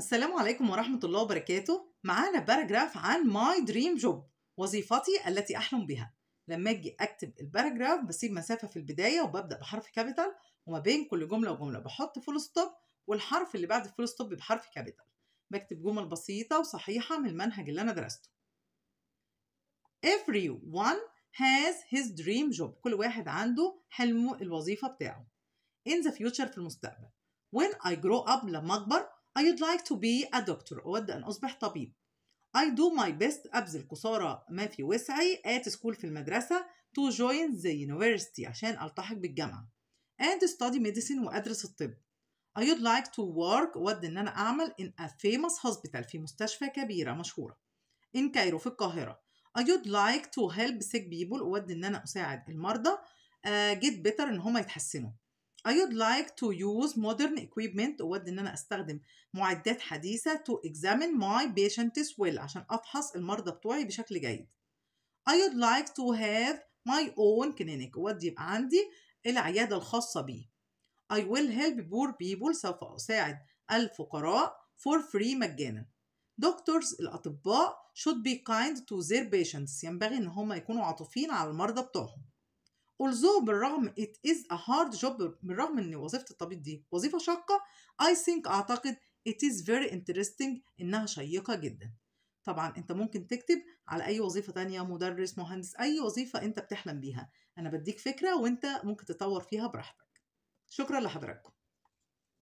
السلام عليكم ورحمة الله وبركاته معانا باراجراف عن ماي دريم جوب وظيفتي التي أحلم بها لما أجي أكتب الباراجراف بسيب مسافة في البداية وببدأ بحرف كابيتال وما بين كل جملة وجملة بحط فول ستوب والحرف اللي بعد الفول ستوب بحرف كابيتال بكتب جمل بسيطة وصحيحة من المنهج اللي أنا درسته Everyone has his dream job كل واحد عنده حلمه الوظيفة بتاعه in the future في المستقبل when I grow up لما أكبر I would like to be a doctor أود أن أصبح طبيب I do my best أبذل قصارى ما في وسعي at school في المدرسة to join the university عشان ألتحق بالجامعة and study medicine وأدرس الطب I would like to work أود إن أنا أعمل in a famous hospital في مستشفى كبيرة مشهورة in Cairo في القاهرة I would like to help sick people أود إن أنا أساعد المرضى uh, get better إن هما يتحسنوا I would like to use modern equipment أود إن أنا أستخدم معدات حديثة to examine my patient's well عشان أفحص المرضى بتوعي بشكل جيد. I would like to have my own clinic أود يبقى عندي العيادة الخاصة بي. I will help poor people سوف أساعد الفقراء for free مجانا. Doctors الأطباء should be kind to their patients ينبغي إن هما يكونوا عاطفين على المرضى بتوعهم. although بالرغم it is a hard job بالرغم ان وظيفة الطبيب دي وظيفة شاقة I think اعتقد it is very interesting انها شيقة جدا طبعا انت ممكن تكتب على اي وظيفة تانية مدرس مهندس اي وظيفة انت بتحلم بيها انا بديك فكرة وانت ممكن تطور فيها براحتك شكرا لحضراتكم